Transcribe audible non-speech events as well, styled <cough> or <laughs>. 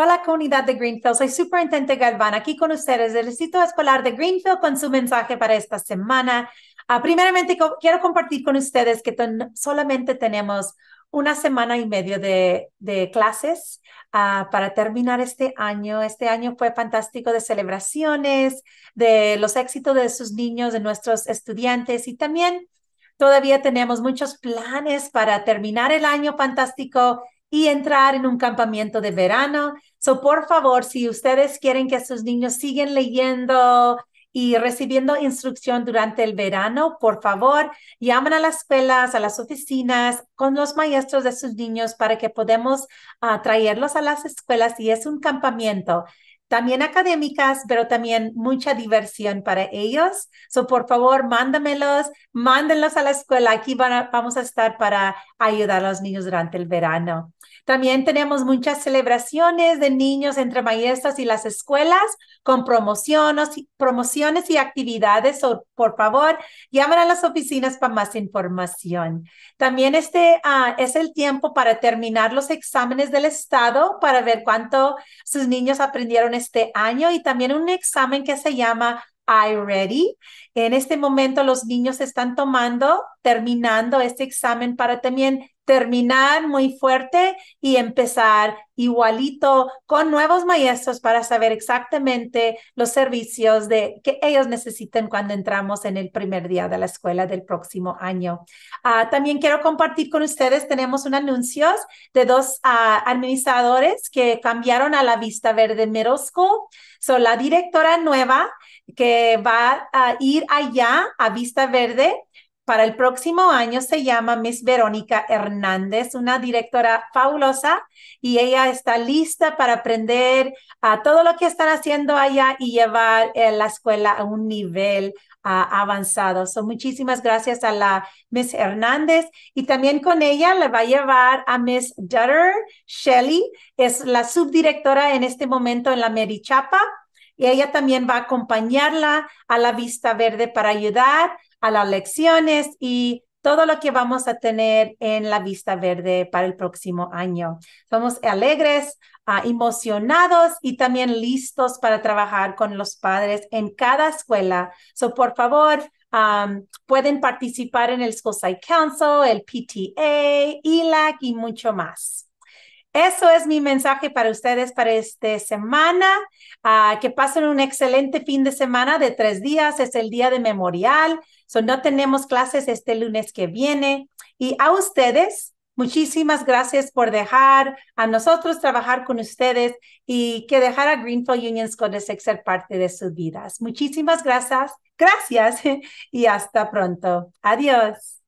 Hola comunidad de Greenfield, soy Superintendente Galván, aquí con ustedes del Distrito Escolar de Greenfield con su mensaje para esta semana. Ah, primeramente, quiero compartir con ustedes que solamente tenemos una semana y medio de, clases ah, para terminar este año. Este año fue fantástico de celebraciones, de los éxitos de sus niños, de nuestros estudiantes y también todavía tenemos muchos planes para terminar el año fantástico y entrar en un campamento de verano. So, por favor, si ustedes quieren que sus niños sigan leyendo y recibiendo instrucción durante el verano, por favor, llamen a las escuelas, a las oficinas, con los maestros de sus niños para que podamos ah, traerlos a las escuelas y es un campamento también académicas, pero también mucha diversión para ellos. So, por favor, mándamelos, mándenlos a la escuela. Aquí vamos a estar para ayudar a los niños durante el verano. También tenemos muchas celebraciones de niños entre maestras y las escuelas con promociones, promociones y actividades. por favor, llamen a las oficinas para más información. También este ah, es el tiempo para terminar los exámenes del estado para ver cuánto sus niños aprendieron este año y también un examen que se llama I-Ready. En este momento los niños están tomando, terminando este examen para también terminar muy fuerte y empezar igualito con nuevos maestros para saber exactamente los servicios de, que ellos necesiten cuando entramos en el primer día de la escuela del próximo año. Ah, también quiero compartir con ustedes, tenemos un anuncio de dos ah, administradores que cambiaron a la Vista Verde Middle School. la directora nueva que va a ir allá a Vista Verde para el próximo año se llama Miss Verónica Hernández, una directora fabulosa y ella está lista para aprender a todo lo que están haciendo allá y llevar eh, la escuela a un nivel ah, avanzado. muchísimas gracias a la Miss Hernández y también con ella le va a llevar a Miss Dutter Shelley, es la subdirectora en este momento en la Merichapa y ella también va a acompañarla a la Vista Verde para ayudar a las lecciones y todo lo que vamos a tener en la Vista Verde para el próximo año. Somos alegres, ah, emocionados y también listos para trabajar con los padres en cada escuela. So, por favor, pueden participar en el Schoolside Council, el PTA, ILAC y mucho más. Eso es mi mensaje para ustedes para esta semana. Ah, que pasen un excelente fin de semana de tres días. Es el día de memorial no tenemos clases este lunes que viene. Y a ustedes, muchísimas gracias por dejar a nosotros trabajar con ustedes y que dejar a Greenfield Unions el ser parte de sus vidas. Muchísimas gracias. Gracias <laughs> y hasta pronto. Adiós.